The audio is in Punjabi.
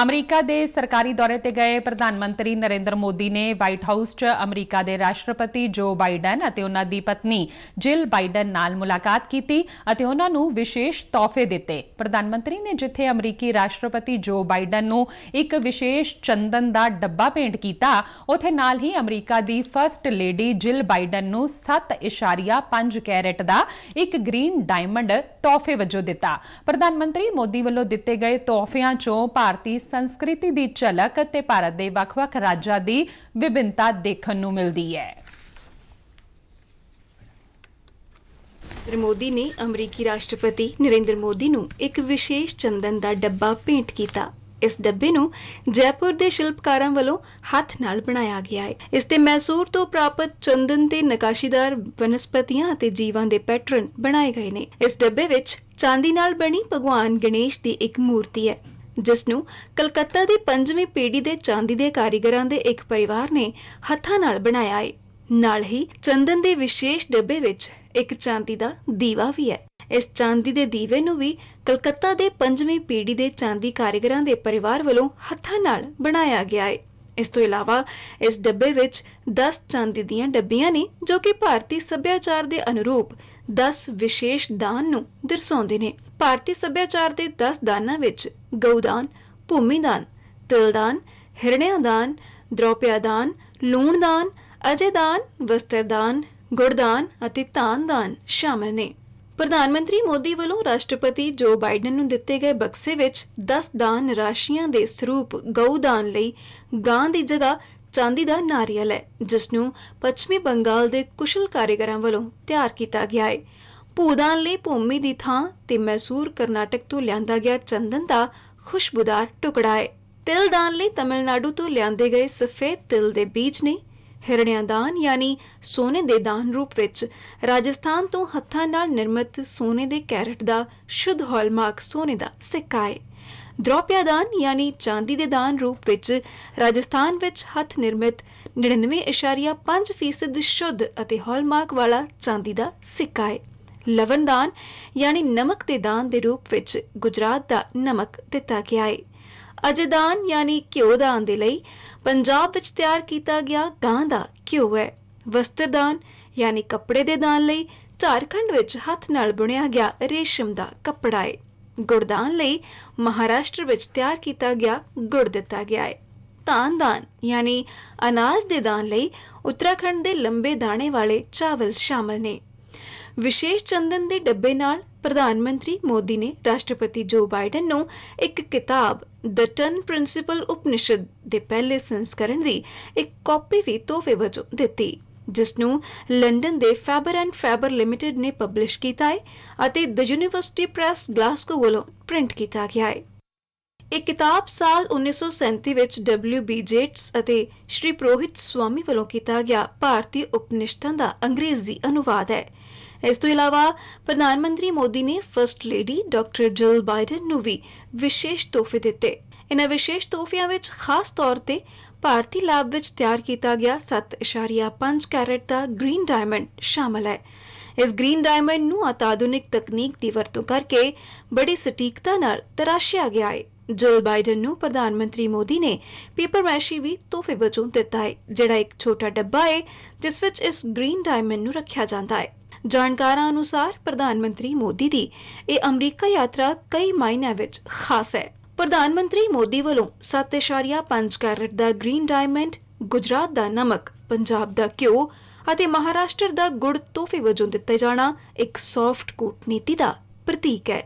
ਅਮਰੀਕਾ ਦੇ ਸਰਕਾਰੀ ਦੌਰੇ ਤੇ ਗਏ ਪ੍ਰਧਾਨ ਮੰਤਰੀ ਨਰਿੰਦਰ ਮੋਦੀ ਨੇ ਵਾਈਟ ਹਾਊਸ 'ਚ ਅਮਰੀਕਾ ਦੇ ਰਾਸ਼ਟਰਪਤੀ ਜੋ ਬਾਈਡਨ ਅਤੇ ਉਹਨਾਂ ਦੀ ਪਤਨੀ ਜਿਲ ਬਾਈਡਨ ਨਾਲ ਮੁਲਾਕਾਤ ਕੀਤੀ ਅਤੇ ਉਹਨਾਂ ਨੂੰ ਵਿਸ਼ੇਸ਼ ਤੋਹਫੇ ਦਿੱਤੇ ਪ੍ਰਧਾਨ ਮੰਤਰੀ ਨੇ ਜਿੱਥੇ ਅਮਰੀਕੀ ਰਾਸ਼ਟਰਪਤੀ ਜੋ ਬਾਈਡਨ ਨੂੰ ਇੱਕ ਵਿਸ਼ੇਸ਼ ਚੰਦਨ ਦਾ ਡੱਬਾ ਭੇਂਟ ਕੀਤਾ ਉਥੇ ਨਾਲ ਹੀ ਅਮਰੀਕਾ ਦੀ ਫਰਸਟ ਲੇਡੀ ਜਿਲ ਬਾਈਡਨ ਨੂੰ 7.5 ਕੈਰੇਟ ਦਾ ਇੱਕ ਗ੍ਰੀਨ ਡਾਇਮੰਡ ਤੋਹਫੇ ਵਜੋਂ ਦਿੱਤਾ ਪ੍ਰਧਾਨ ਮੰਤਰੀ ਮੋਦੀ ਵੱਲੋਂ ਦਿੱਤੇ ਗਏ ਤੋਹਫਿਆਂ 'ਚੋਂ ਭਾਰਤੀ ਸੰਸਕ੍ਰਿਤੀ ਦੀ ਝਲਕ ਅਤੇ ਭਾਰਤ ਦੇ ਵੱਖ-ਵੱਖ ਰਾਜਾਂ ਦੀ ਵਿਭਿੰਨਤਾ ਦੇਖਣ ਨੂੰ ਮਿਲਦੀ ਹੈ। ਨਰਿੰਦਰ ਮੋਦੀ ਨੇ ਅਮਰੀਕੀ ਰਾਸ਼ਟਰਪਤੀ ਨਰਿੰਦਰ ਮੋਦੀ ਨੂੰ ਇੱਕ ਵਿਸ਼ੇਸ਼ ਚੰਦਨ ਦਾ ਡੱਬਾ ਭੇਂਟ ਕੀਤਾ ਇਸ ਡੱਬੇ ਨੂੰ ਜੈਪੁਰ ਦੇ ਸ਼ਿਲਪਕਾਰਾਂ ਵੱਲੋਂ ਹੱਥ ਨਾਲ ਬਣਾਇਆ ਗਿਆ ਹੈ ਇਸ ਤੇ ਮੈਸੂਰ ਤੋਂ ਪ੍ਰਾਪਤ ਚੰਦਨ ਤੇ ਨਕਾਸ਼ੀਦਾਰ ਵਨਸਪਤੀਆਂ ਅਤੇ ਜੀਵਾਂ ਦੇ ਪੈਟਰਨ ਬਣਾਏ ਗਏ ਨੇ ਇਸ ਡੱਬੇ ਵਿੱਚ ਚਾਂਦੀ ਨਾਲ ਬਣੀ ਭਗਵਾਨ ਗਣੇਸ਼ ਦੀ ਇੱਕ ਮੂਰਤੀ ਹੈ ਜਿਸ ਨੂੰ ਕਲਕੱਤਾ ਦੇ ਪੰਜਵੀਂ ਪੀੜ੍ਹੀ ਦੇ ਚਾਂਦੀ ਦੇ ਕਾਰੀਗਰਾਂ ਦੇ ਇੱਕ ਪਰਿਵਾਰ ਨੇ ਹੱਥਾਂ ਨਾਲ ਬਣਾਇਆ ਹੈ ਨਾਲ ਹੀ ਚੰਦਨ ਦੇ ਵਿਸ਼ੇਸ਼ ਡੱਬੇ ਵਿੱਚ ਇੱਕ ਚਾਂਦੀ ਦਾ ਦੀਵਾ ਵੀ ਹੈ ਇਸ ਚਾਂਦੀ ਦੇ ਦੀਵੇ ਨੂੰ ਵੀ ਕਲਕੱਤਾ ਦੇ ਪੰਜਵੀਂ ਪੀੜ੍ਹੀ ਦੇ ਚਾਂਦੀ ਕਾਰੀਗਰਾਂ ਦੇ ਪਰਿਵਾਰ ਵੱਲੋਂ ਹੱਥਾਂ ਨਾਲ ਬਣਾਇਆ ਗਿਆ ਹੈ ਇਸ ਤੋਂ ਇਲਾਵਾ ਇਸ ਡੱਬੇ ਵਿੱਚ 10 ਚਾਂਦੀ ਦੀਆਂ ਡੱਬੀਆਂ ਨੇ ਜੋ ਕਿ ਭਾਰਤੀ ਸੱਭਿਆਚਾਰ ਦੇ ਅਨੁਰੂਪ 10 ਵਿਸ਼ੇਸ਼ ਦਾਨ ਨੂੰ ਦਰਸਾਉਂਦੇ ਨੇ ਭਾਰਤੀ ਸੱਭਿਆਚਾਰ ਦੇ 10 ਦਾਨਾਂ ਵਿੱਚ ਗਊਦਾਨ, ਭੂਮੀਦਾਨ, ਤਿਲਦਾਨ, ਹਿਰਣਿਆਦਾਨ, ਦ੍ਰੋਪਿਆਦਾਨ, ਲੂਣਦਾਨ, ਅਜੇਦਾਨ, ਵਸਤਰਦਾਨ, ਗੁਰਦਾਨ ਅਤੇ ਤਾਨਦਾਨ ਸ਼ਾਮਲ ਨੇ। ਪ੍ਰਧਾਨ ਮੰਤਰੀ ਮੋਦੀ ਵੱਲੋਂ ਰਾਸ਼ਟਰਪਤੀ ਜੋ ਬਾਈਡਨ ਨੂੰ ਦਿੱਤੇ ਗਏ ਬਕਸੇ ਵਿੱਚ 10 ਦਾਨ ਰਾਸ਼ੀਆਂ ਦੇ ਸਰੂਪ ਗਊਦਾਨ ਲਈ ਗਾਂ ਦੀ ਜਗ੍ਹਾ ਚਾਂਦੀ ਦਾ ਨਾਰੀਅਲ ਹੈ ਜਿਸ ਨੂੰ ਪੱਛਮੀ ਬੰਗਾਲ ਦੇ ਕੁਸ਼ਲ ਕਾਰੀਗਰਾਂ ਵੱਲੋਂ ਤਿਆਰ ਕੀਤਾ ਗਿਆ ਹੈ। ਭੂਦਾਨ ਲਈ ਭੂਮੀ ਦੀ ਥਾਂ ਤੇ ਮੈਸੂਰ ਕਰਨਾਟਕ ਤੋਂ ਲਿਆਂਦਾ ਗਿਆ ਚੰਦਨ ਦਾ ਖੁਸ਼ਬੂਦਾਰ ਟੁਕੜਾ ਹੈ ਤਿਲ ਦਾਨ ਲਈ ਤਮਿਲਨਾਡੂ ਤੋਂ ਲਿਆਂਦੇ ਗਏ ਸਫੇਦ ਤਿਲ ਦੇ ਬੀਜ ਨੇ ਹਿਰਣਿਆਦਾਨ ਯਾਨੀ ਸੋਨੇ ਦੇ ਦਾਨ ਰੂਪ ਵਿੱਚ ਰਾਜਸਥਾਨ ਤੋਂ ਹੱਥਾਂ ਨਾਲ ਨਿਰਮਿਤ ਸੋਨੇ ਦੇ ਕੈਰਟ ਦਾ ਸ਼ੁੱਧ ਹਾਲਮਾਰਕ ਸੋਨੇ ਦਾ ਸਿੱਕਾ ਹੈ ਦ੍ਰੋਪਿਆ ਦਾਨ ਯਾਨੀ ਚਾਂਦੀ ਦੇ ਦਾਨ ਰੂਪ ਵਿੱਚ ਰਾਜਸਥਾਨ ਵਿੱਚ ਹੱਥ ਨਿਰਮਿਤ 99.5% ਸ਼ੁੱਧ ਅਤੇ ਹਾਲਮਾਰਕ ਵਾਲਾ ਚਾਂਦੀ ਦਾ ਸਿੱਕਾ ਹੈ ਲਵਨਦਾਨ ਯਾਨੀ ਨਮਕ ਦੇ ਦਾਨ ਦੇ ਰੂਪ ਵਿੱਚ ਗੁਜਰਾਤ ਦਾ ਨਮਕ ਦਿੱਤਾ ਗਿਆ ਹੈ ਅਜਦਾਨ ਯਾਨੀ ਘਿਓ ਦਾਨ ਦੇ ਲਈ ਪੰਜਾਬ ਵਿੱਚ ਤਿਆਰ ਕੀਤਾ ਗਿਆ ਗਾਂ ਦਾ ਘਿਓ ਹੈ ਵਸਤਰਦਾਨ ਯਾਨੀ ਕੱਪੜੇ ਦੇ ਦਾਨ ਲਈ ਝਾਰਖੰਡ ਵਿੱਚ ਹੱਥ ਨਾਲ ਬੁਣਿਆ ਗਿਆ ਰੇਸ਼ਮ ਦਾ ਕੱਪੜਾ ਹੈ ਗੁਰਦਾਨ ਲਈ ਮਹਾਰਾਸ਼ਟਰ ਵਿੱਚ ਤਿਆਰ ਕੀਤਾ ਗਿਆ ਗੁੜ ਦਿੱਤਾ ਗਿਆ ਹੈ ਤਾਨਦਾਨ ਯਾਨੀ ਅਨਾਜ ਦੇ ਦਾਨ ਲਈ ਉੱਤਰਾਖੰਡ ਦੇ ਲੰਬੇ ਦਾਣੇ ਵਾਲੇ ਚਾਵਲ ਸ਼ਾਮਲ ਨੇ ਵਿਸ਼ੇਸ਼ ਚੰਦਨ ਦੇ ਡੱਬੇ ਨਾਲ ਪ੍ਰਧਾਨ ਮੰਤਰੀ ਮੋਦੀ ਨੇ ਰਾਸ਼ਟਰਪਤੀ ਜੋ ਬਾਈਡਨ ਨੂੰ ਇੱਕ ਕਿਤਾਬ ਦ ਟਨ ਪ੍ਰਿੰਸੀਪਲ ਉਪਨਿਸ਼ਦ ਦੇ ਪਹਿਲੇ ਸੰਸਕਰਣ ਦੀ ਇੱਕ ਕਾਪੀ ਵੀ ਤੋਹਫੇ ਵਜੋਂ ਦਿੱਤੀ ਜਿਸ ਨੂੰ ਲੰਡਨ ਦੇ ਫੈਬਰ ਐਂਡ ਫੈਬਰ ਲਿਮਿਟਿਡ ਨੇ ਪਬਲਿਸ਼ ਕੀਤਾ ਹੈ ਅਤੇ ਦ ਯੂਨੀਵਰਸਿਟੀ ਪ੍ਰੈਸ ਗਲਾਸਕੋ ਵੱਲੋਂ ਪ੍ਰਿੰਟ ਕੀਤਾ ਗਿਆ ਹੈ ਇਹ ਕਿਤਾਬ ਸਾਲ 1937 ਵਿੱਚ ਡਬਲਯੂ ਬੀ ਜੇਟਸ ਅਤੇ ਸ਼੍ਰੀ ਪ੍ਰੋਹਿਤ ਸਵਾਮੀ ਵੱਲੋਂ ਕੀਤਾ ਗਿਆ ਭਾਰਤੀ ਉਪਨਿਸ਼ਦਾਂ ਦਾ ਅੰਗਰੇਜ਼ੀ ਅਨੁਵਾਦ ਹੈ ਇਸ ਤੋਂ ਇਲਾਵਾ ਪ੍ਰਧਾਨ ਮੰਤਰੀ ਮੋਦੀ ਨੇ first lady doctor Jill Biden ਨੂੰ ਵੀ ਵਿਸ਼ੇਸ਼ ਤੋਹਫੇ ਦਿੱਤੇ ਇਹਨਾਂ ਵਿਸ਼ੇਸ਼ ਤੋਹਫਿਆਂ ਵਿੱਚ ਖਾਸ ਤੌਰ ਤੇ ਭਾਰਤੀ ਲੈਬ ਵਿੱਚ ਤਿਆਰ ਕੀਤਾ ਗਿਆ 7.5 ਕੈਰਟ ਦਾ ਗ੍ਰੀਨ ਡਾਇਮੰਡ ਸ਼ਾਮਲ ਹੈ ਇਸ ਗ੍ਰੀਨ ਡਾਇਮੰਡ ਨੂੰ ਆਧੁਨਿਕ ਤਕਨੀਕ ਦੀ ਵਰਤੋਂ ਕਰਕੇ ਬੜੀ ਸਟੀਕਤਾ ਨਾਲ ਤਰਾਸ਼ਿਆ ਗਿਆ ਹੈ ਜਿਲ ਬਾਈਡਨ ਨੂੰ ਪ੍ਰਧਾਨ ਮੰਤਰੀ ਮੋਦੀ ਨੇ ਪੇਪਰ ਮੈਸ਼ੀ ਵੀ ਤੋਹਫੇ ਵਜੋਂ ਦਿੱਤਾ ਹੈ ਜਿਹੜਾ ਇੱਕ ਛੋਟਾ ਡੱਬਾ ਹੈ ਜਿਸ ਵਿੱਚ ਇਸ ਗ੍ਰੀਨ ਡਾਇਮੰਡ ਨੂੰ ਰੱਖਿਆ ਜਾਂਦਾ ਹੈ ਜਾਣਕਾਰਾਂ ਅਨੁਸਾਰ ਪ੍ਰਧਾਨ ਮੰਤਰੀ ਮੋਦੀ ਦੀ ਇਹ ਅਮਰੀਕਾ ਯਾਤਰਾ ਕਈ ਮਾਇਨਿਆਂ ਵਿੱਚ ਖਾਸ ਹੈ ਪ੍ਰਧਾਨ ਮੰਤਰੀ ਮੋਦੀ ਵੱਲੋਂ 7.5 ਕੈਰਟ ਦਾ ਗ੍ਰੀਨ ਡਾਇਮੰਡ ਗੁਜਰਾਤ ਦਾ ਨਮਕ ਪੰਜਾਬ ਦਾ ਘਿਓ ਅਤੇ ਮਹਾਰਾਸ਼ਟਰ ਦਾ ਗੁੜ ਤੋਹਫੇ ਵਜੋਂ ਦਿੱਤੇ ਜਾਣਾ ਇੱਕ ਸੌਫਟ ਕੂਟਨੀਤੀ ਦਾ ਪ੍ਰਤੀਕ ਹੈ